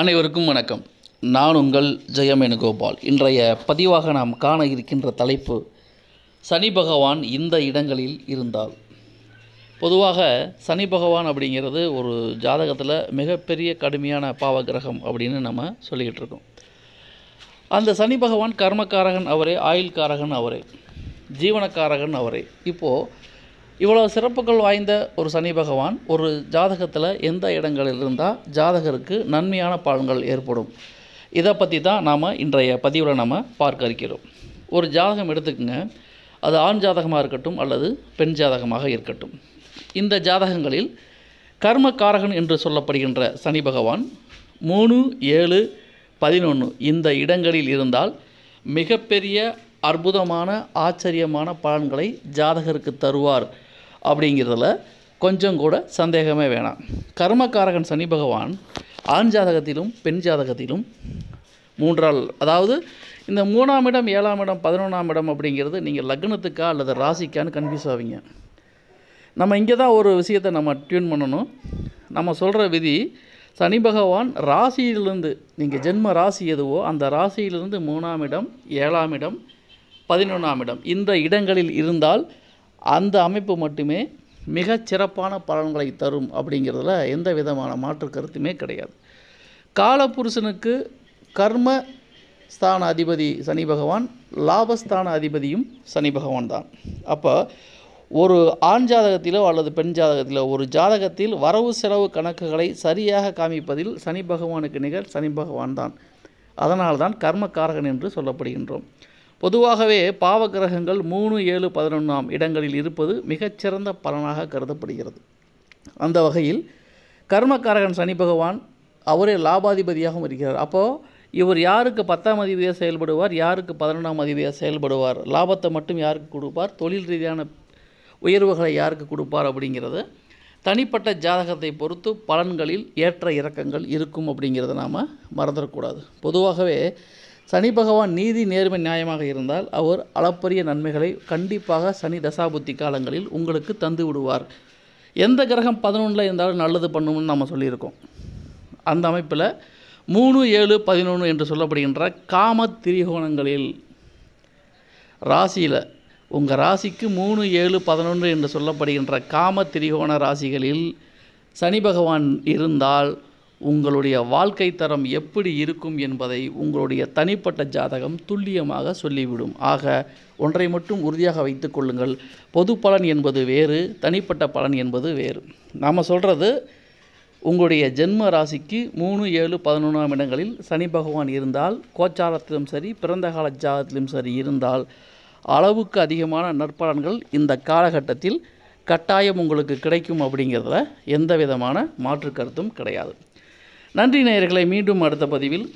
அனைவருக்கும் வணக்கம் நான் உங்கள் ஜெயம் இன்றைய பதிவாக நாம் காண இருக்கின்ற தலைப்பு சனி பகவான் இந்த இடங்களில் இருந்தால் பொதுவாக சனி பகவான் அப்படிங்கிறது ஒரு ஜாதகத்தில் மிகப்பெரிய கடுமையான பாவகிரகம் அப்படின்னு நம்ம சொல்லிக்கிட்டு இருக்கோம் அந்த சனி பகவான் கர்மக்காரகன் அவரே ஆயுள்காரகன் அவரே ஜீவனக்காரகன் அவரே இப்போது இவ்வளோ சிறப்புகள் வாய்ந்த ஒரு சனி பகவான் ஒரு ஜாதகத்தில் எந்த இடங்களில் இருந்தால் ஜாதகருக்கு நன்மையான பலன்கள் ஏற்படும் இதை பற்றி தான் நாம் இன்றைய பதிவில் நம்ம பார்க்க இருக்கிறோம் ஒரு ஜாதகம் எடுத்துக்கோங்க அது ஆண் ஜாதகமாக இருக்கட்டும் அல்லது பெண் ஜாதகமாக இருக்கட்டும் இந்த ஜாதகங்களில் கர்மக்காரகன் என்று சொல்லப்படுகின்ற சனி பகவான் மூணு ஏழு பதினொன்று இந்த இடங்களில் இருந்தால் மிகப்பெரிய அற்புதமான ஆச்சரியமான பலன்களை ஜாதகருக்கு தருவார் அப்படிங்கிறதுல கொஞ்சம் கூட சந்தேகமே வேணாம் கர்மக்காரகன் சனி பகவான் ஆண் ஜாதகத்திலும் பெண் ஜாதகத்திலும் மூன்றால் அதாவது இந்த மூணாம் இடம் ஏழாம் இடம் பதினொன்றாம் இடம் அப்படிங்கிறது நீங்கள் லக்னத்துக்கா அல்லது ராசிக்கான்னு கன்ஃபியூஸ் ஆவீங்க நம்ம இங்கே தான் ஒரு விஷயத்தை நம்ம டியூன் பண்ணணும் நம்ம சொல்கிற விதி சனி பகவான் ராசியிலிருந்து நீங்கள் ஜென்ம ராசி எதுவோ அந்த ராசியிலிருந்து மூணாம் இடம் ஏழாம் இடம் பதினொன்றாம் இடம் இந்த இடங்களில் இருந்தால் அந்த அமைப்பு மட்டுமே மிகச்சிறப்பான சிறப்பான பலன்களை தரும் அப்படிங்கிறதுல எந்த விதமான மாற்று கருத்துமே கிடையாது காலபுருஷனுக்கு கர்ம ஸ்தான அதிபதி சனி பகவான் லாபஸ்தான அதிபதியும் சனி பகவான் தான் அப்போ ஒரு ஆண் ஜாதகத்திலோ அல்லது பெண் ஜாதகத்திலோ ஒரு ஜாதகத்தில் வரவு செலவு கணக்குகளை சரியாக காமிப்பதில் சனி பகவானுக்கு நிகர் சனி பகவான் தான் அதனால்தான் கர்மக்காரகன் என்று சொல்லப்படுகின்றோம் பொதுவாகவே பாவகிரகங்கள் மூணு ஏழு பதினொன்றாம் இடங்களில் இருப்பது மிகச்சிறந்த பலனாக கருதப்படுகிறது அந்த வகையில் கர்மக்காரகன் சனி பகவான் அவரே லாபாதிபதியாகவும் இருக்கிறார் அப்போது இவர் யாருக்கு பத்தாம் அதிபதியாக செயல்படுவார் யாருக்கு பதினொன்றாம் அதிபதியாக செயல்படுவார் லாபத்தை மட்டும் யாருக்கு கொடுப்பார் தொழில் ரீதியான உயர்வுகளை யாருக்கு கொடுப்பார் அப்படிங்கிறது தனிப்பட்ட ஜாதகத்தை பொறுத்து பலன்களில் ஏற்ற இறக்கங்கள் இருக்கும் அப்படிங்கிறத நாம் மறந்துடக்கூடாது பொதுவாகவே சனி பகவான் நீதி நேர்மை நியாயமாக இருந்தால் அவர் அளப்பரிய நன்மைகளை கண்டிப்பாக சனி தசாபுத்தி காலங்களில் உங்களுக்கு தந்து விடுவார் எந்த கிரகம் பதினொன்றில் இருந்தாலும் நல்லது பண்ணும்னு நம்ம சொல்லியிருக்கோம் அந்த அமைப்பில் மூணு ஏழு பதினொன்று என்று சொல்லப்படுகின்ற காம திரிகோணங்களில் ராசியில் உங்கள் ராசிக்கு மூணு ஏழு பதினொன்று என்று சொல்லப்படுகின்ற காம திரிகோண ராசிகளில் சனி பகவான் இருந்தால் உங்களுடைய வாழ்க்கை தரம் எப்படி இருக்கும் என்பதை உங்களுடைய தனிப்பட்ட ஜாதகம் துல்லியமாக சொல்லிவிடும் ஆக ஒன்றை மட்டும் உறுதியாக வைத்து கொள்ளுங்கள் பொது பலன் என்பது வேறு தனிப்பட்ட பலன் என்பது வேறு நாம் சொல்கிறது உங்களுடைய ஜென்ம ராசிக்கு மூணு ஏழு பதினொன்றாம் இடங்களில் சனி பகவான் இருந்தால் கோச்சாரத்திலும் சரி பிறந்த கால ஜாதத்திலும் சரி இருந்தால் அளவுக்கு அதிகமான நற்பலன்கள் இந்த காலகட்டத்தில் கட்டாயம் உங்களுக்கு கிடைக்கும் அப்படிங்கிறதுல எந்த விதமான மாற்று கருத்தும் கிடையாது நன்றி நேயர்களை மீண்டும் அடுத்த பதிவில்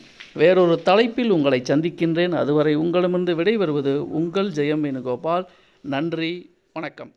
வேறொரு தலைப்பில் உங்களை சந்திக்கின்றேன் அதுவரை உங்களிடமிருந்து விடைபெறுவது உங்கள் ஜெயம் வேணுகோபால் நன்றி வணக்கம்